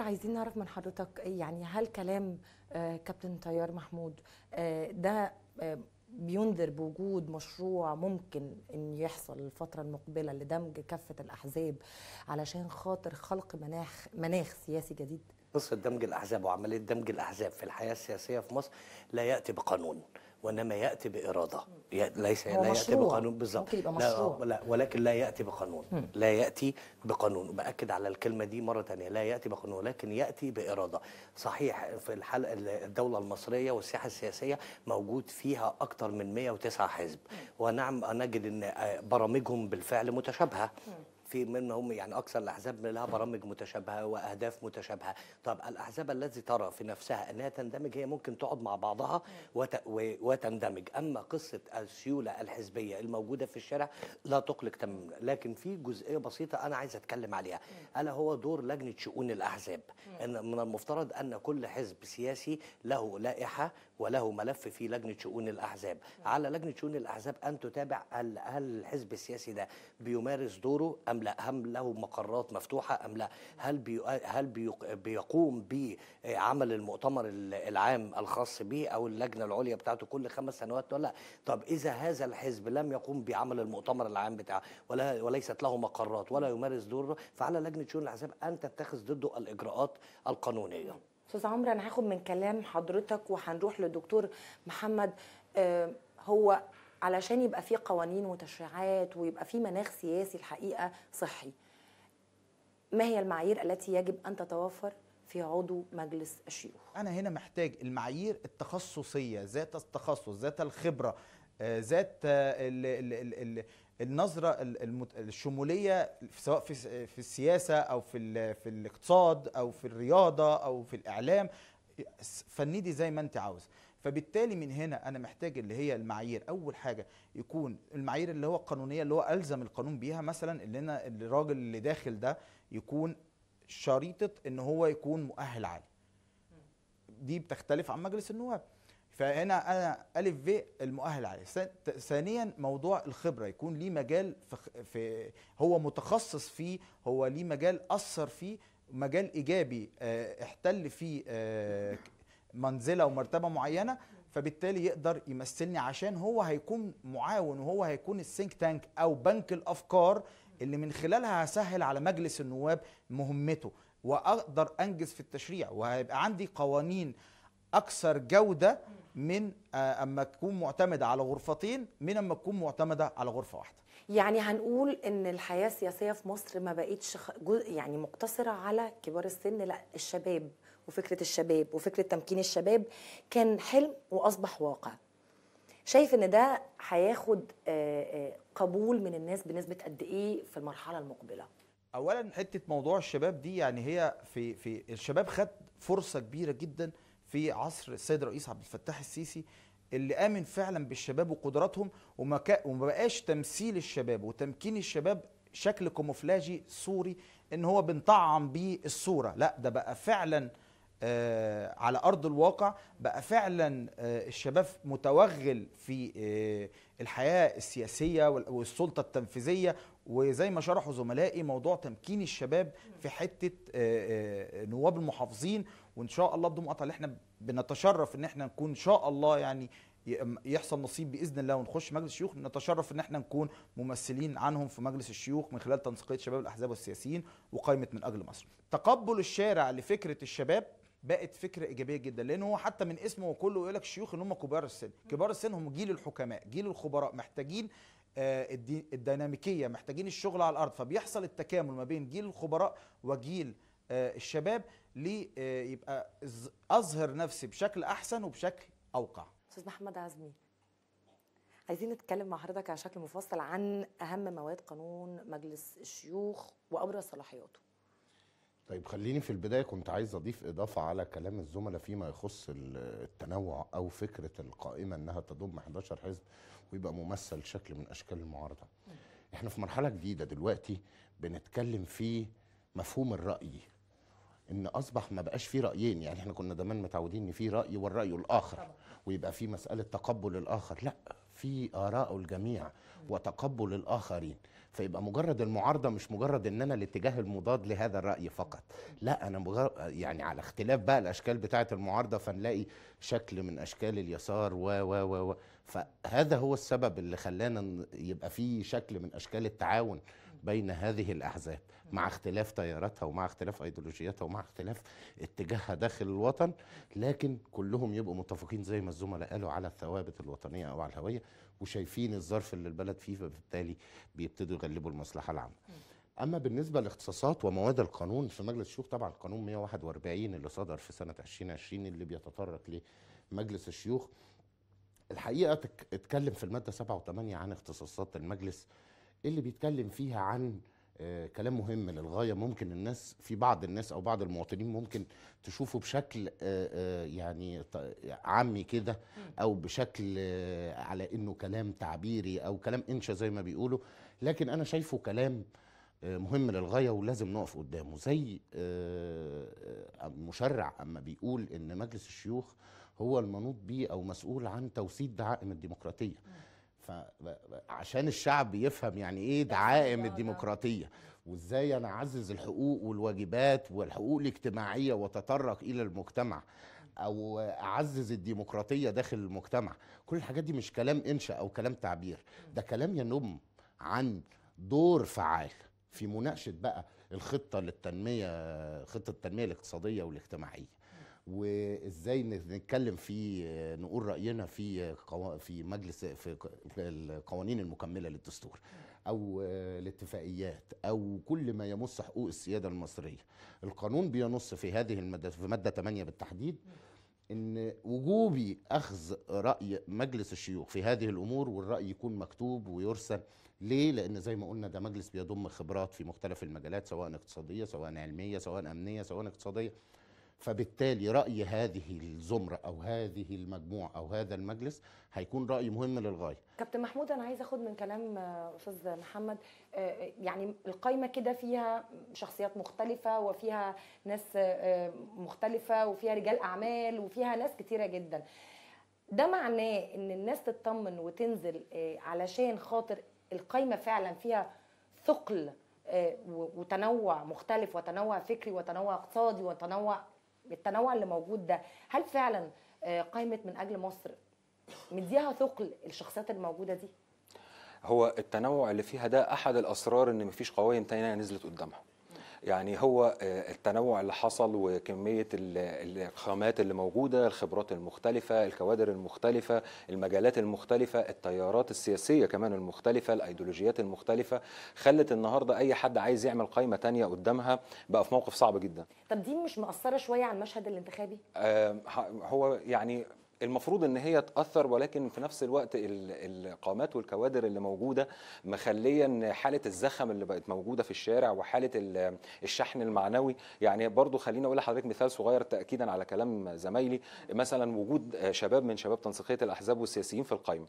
عايزين نعرف من حضرتك يعني هل كلام آه، كابتن طيار محمود آه، ده آه، بينذر بوجود مشروع ممكن ان يحصل الفتره المقبله لدمج كافه الاحزاب علشان خاطر خلق مناخ مناخ سياسي جديد؟ قصه دمج الاحزاب وعمليه دمج الاحزاب في الحياه السياسيه في مصر لا ياتي بقانون وانما ياتي باراده ليس لا ياتي بقانون بالظبط لا, لا ولكن لا ياتي بقانون لا ياتي بقانون باكد على الكلمه دي مره ثانيه لا ياتي بقانون ولكن ياتي باراده صحيح في الحلقه الدوله المصريه والساحه السياسيه موجود فيها اكثر من 109 حزب ونعم نجد ان آه، برامجهم بالفعل متشابهه في منهم يعني اكثر الاحزاب لها برامج متشابهه واهداف متشابهه طب الاحزاب التي ترى في نفسها انها تندمج هي ممكن تقعد مع بعضها وت... وتندمج اما قصه السيوله الحزبيه الموجوده في الشارع لا تقلق تماما لكن في جزئيه بسيطه انا عايز اتكلم عليها الا هو دور لجنه شؤون الاحزاب ان من المفترض ان كل حزب سياسي له لائحه وله ملف في لجنه شؤون الاحزاب على لجنه شؤون الاحزاب ان تتابع هل الحزب السياسي ده بيمارس دوره أم أم لا هل له مقرات مفتوحة أم لا هل, بي هل بيقوم بعمل المؤتمر العام الخاص به أو اللجنة العليا بتاعته كل خمس سنوات ولا طب إذا هذا الحزب لم يقوم بعمل المؤتمر العام بتاعه ولا وليست له مقرات ولا يمارس دوره فعلى لجنة شؤون الأحزاب أن تتخذ ضده الإجراءات القانونية استاذ عمرو انا هاخد من كلام حضرتك وهنروح لدكتور محمد آه، هو علشان يبقى في قوانين وتشريعات ويبقى في مناخ سياسي الحقيقه صحي ما هي المعايير التي يجب ان تتوفر في عضو مجلس الشيوخ انا هنا محتاج المعايير التخصصيه ذات التخصص ذات الخبره آه، ذات آه، ال ال ال النظره الشموليه سواء في في السياسه او في في الاقتصاد او في الرياضه او في الاعلام فنيدي زي ما انت عاوز فبالتالي من هنا انا محتاج اللي هي المعايير اول حاجه يكون المعايير اللي هو القانونيه اللي هو الزم القانون بيها مثلا اللي انا الراجل اللي داخل ده يكون شريطه ان هو يكون مؤهل عالي دي بتختلف عن مجلس النواب فهنا انا الف ب المؤهل عالي ثانيا موضوع الخبره يكون ليه مجال في هو متخصص فيه هو ليه مجال اثر فيه مجال ايجابي آه، احتل فيه آه، منزله ومرتبه معينه فبالتالي يقدر يمثلني عشان هو هيكون معاون وهو هيكون السينك تانك او بنك الافكار اللي من خلالها هسهل على مجلس النواب مهمته واقدر انجز في التشريع وهيبقى عندي قوانين اكثر جوده من آه، اما تكون معتمده على غرفتين من اما تكون معتمده على غرفه واحده يعني هنقول ان الحياه السياسيه في مصر ما بقتش يعني مقتصره على كبار السن لا الشباب وفكره الشباب وفكره تمكين الشباب كان حلم واصبح واقع شايف ان ده هياخد آه، آه، قبول من الناس بنسبه قد ايه في المرحله المقبله اولا حته موضوع الشباب دي يعني هي في في الشباب خد فرصه كبيره جدا في عصر السيد الرئيس عبد الفتاح السيسي اللي امن فعلا بالشباب وقدراتهم وما بقاش تمثيل الشباب وتمكين الشباب شكل كوموفلاجي سوري ان هو بنطعم بيه الصوره لا ده بقى فعلا آه، على ارض الواقع بقى فعلا آه، الشباب متوغل في آه، الحياه السياسيه والسلطه التنفيذيه وزي ما شرحوا زملائي موضوع تمكين الشباب في حته نواب المحافظين وان شاء الله بدون مقاطعه اللي احنا بنتشرف ان احنا نكون ان شاء الله يعني يحصل نصيب باذن الله ونخش مجلس الشيوخ نتشرف ان احنا نكون ممثلين عنهم في مجلس الشيوخ من خلال تنسيقيه شباب الاحزاب والسياسيين وقائمه من اجل مصر. تقبل الشارع لفكره الشباب بقت فكره ايجابيه جدا لان هو حتى من اسمه وكله يقول لك الشيوخ ان هم كبار السن كبار السن هم جيل الحكماء جيل الخبراء محتاجين آه، الديناميكيه محتاجين الشغل على الارض فبيحصل التكامل ما بين جيل الخبراء وجيل آه، الشباب ليه آه، يبقى اظهر نفسي بشكل احسن وبشكل اوقع استاذ محمد عزمي عايزين نتكلم مع حضرتك على شكل مفصل عن اهم مواد قانون مجلس الشيوخ وابرز صلاحياته طيب خليني في البداية كنت عايز أضيف إضافة على كلام الزملاء فيما يخص التنوع أو فكرة القائمة أنها تضم 11 حزب ويبقى ممثل شكل من أشكال المعارضة إحنا في مرحلة جديدة دلوقتي بنتكلم في مفهوم الرأي ان اصبح ما بقاش فيه رايين يعني احنا كنا زمان متعودين ان في راي والراي الاخر ويبقى في مساله تقبل الاخر لا في اراء الجميع وتقبل الاخرين فيبقى مجرد المعارضه مش مجرد ان انا الاتجاه المضاد لهذا الراي فقط لا انا مجرد يعني على اختلاف بقى الاشكال بتاعه المعارضه فنلاقي شكل من اشكال اليسار و و و فهذا هو السبب اللي خلانا يبقى فيه شكل من اشكال التعاون بين هذه الأحزاب مع اختلاف تياراتها ومع اختلاف أيديولوجياتها ومع اختلاف اتجاهها داخل الوطن لكن كلهم يبقوا متفقين زي ما الزملاء قالوا على الثوابت الوطنية أو على الهوية وشايفين الظرف اللي البلد فيه فبالتالي بيبتدوا يغلبوا المصلحة العامة اما بالنسبه لاختصاصات ومواد القانون في مجلس الشيوخ طبعا القانون 141 اللي صدر في سنه 2020 اللي بيتطرق لمجلس الشيوخ الحقيقه اتكلم في الماده 7 و8 عن اختصاصات المجلس اللي بيتكلم فيها عن آه، كلام مهم للغايه ممكن الناس في بعض الناس او بعض المواطنين ممكن تشوفه بشكل آه، آه، يعني عامي كده او بشكل على انه كلام تعبيري او كلام انشا زي ما بيقولوا لكن انا شايفه كلام مهم للغايه ولازم نقف قدامه زي المشرع اما بيقول ان مجلس الشيوخ هو المنوط بيه او مسؤول عن توسيد دعائم الديمقراطيه فعشان الشعب يفهم يعني ايه دعائم الديمقراطيه وازاي انا اعزز الحقوق والواجبات والحقوق الاجتماعيه وتطرق الى المجتمع او اعزز الديمقراطيه داخل المجتمع كل الحاجات دي مش كلام انشا او كلام تعبير ده كلام ينم عن دور فعال في مناقشه بقى الخطه للتنميه خطه التنميه الاقتصاديه والاجتماعيه وازاي نتكلم في آه، نقول راينا في آه، في مجلس في القوانين المكمله للدستور او آه، الاتفاقيات او كل ما يمس حقوق السياده المصريه القانون بينص في هذه الماده في ماده 8 بالتحديد ان وجوبي اخذ راي مجلس الشيوخ في هذه الامور والراي يكون مكتوب ويرسل ليه لان زي ما قلنا ده مجلس بيضم خبرات في مختلف المجالات سواء اقتصاديه سواء علميه سواء امنيه سواء اقتصاديه فبالتالي راي هذه الزمره او هذه المجموعه او هذا المجلس هيكون راي مهم للغايه كابتن محمود انا عايز اخد من كلام آه، استاذ محمد آه، يعني القايمه كده فيها شخصيات مختلفه وفيها ناس آه، مختلفه وفيها رجال اعمال وفيها ناس كتيره جدا ده معناه ان الناس تطمن وتنزل علشان خاطر القايمه فعلا فيها ثقل وتنوع مختلف وتنوع فكري وتنوع اقتصادي وتنوع التنوع اللي موجود ده هل فعلا آه، قائمه من اجل مصر مديها ثقل الشخصيات الموجوده دي هو التنوع اللي فيها ده احد الاسرار ان مفيش قوائم تانية نزلت قدامها يعني هو آه، التنوع اللي حصل وكميه الخامات اللي موجوده الخبرات المختلفه الكوادر المختلفه المجالات المختلفه التيارات السياسيه كمان المختلفه الايديولوجيات المختلفه خلت النهارده اي حد عايز يعمل قائمه تانية قدامها بقى في موقف صعب جدا طب دي مش مأثره شويه على المشهد الانتخابي آه هو يعني المفروض ان هي تاثر ولكن في نفس الوقت القامات والكوادر اللي موجوده مخليه ان حاله الزخم اللي بقت موجوده في الشارع وحاله الشحن المعنوي يعني برضو خليني اقول لحضرتك مثال صغير تاكيدا على كلام زمايلي مثلا وجود شباب من شباب تنسيقيه الاحزاب والسياسيين في القايمه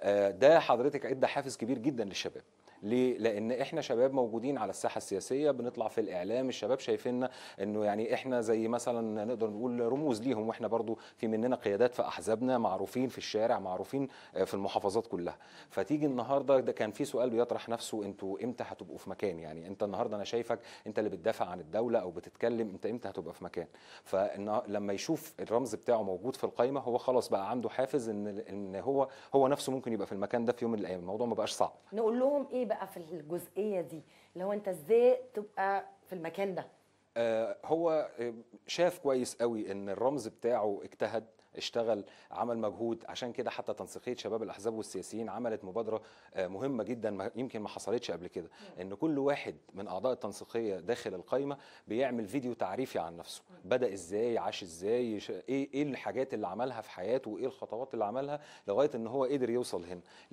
آه، ده حضرتك ادى حافز كبير جدا للشباب ليه؟ لان احنا شباب موجودين على الساحه السياسيه بنطلع في الاعلام الشباب شايفيننا انه يعني احنا زي مثلا نقدر نقول رموز ليهم واحنا برضو في مننا قيادات في احزابنا معروفين في الشارع معروفين آه، في المحافظات كلها فتيجي النهارده ده كان في سؤال بيطرح نفسه انتوا امتى هتبقوا في مكان يعني انت النهارده انا شايفك انت اللي بتدافع عن الدوله او بتتكلم انت امتى هتبقى في مكان فلما يشوف الرمز بتاعه موجود في القايمه هو خلاص بقى عنده حافز ان ان هو هو نفسه ممكن يبقى في المكان ده في يوم من الايام الموضوع ما بقاش صعب نقول لهم ايه بقى في الجزئيه دي اللي هو انت ازاي تبقى في المكان ده آه، هو شاف كويس قوي ان الرمز بتاعه اجتهد اشتغل عمل مجهود عشان كده حتى تنسيقيه شباب الاحزاب والسياسيين عملت مبادره آه، مهمه جدا يمكن ما حصلتش قبل كده ان كل واحد من اعضاء التنسيقيه داخل القايمه بيعمل فيديو تعريفي عن نفسه بدا ازاي عاش ازاي ايه ايه الحاجات اللي عملها في حياته وايه الخطوات اللي عملها لغايه ان هو قدر يوصل هنا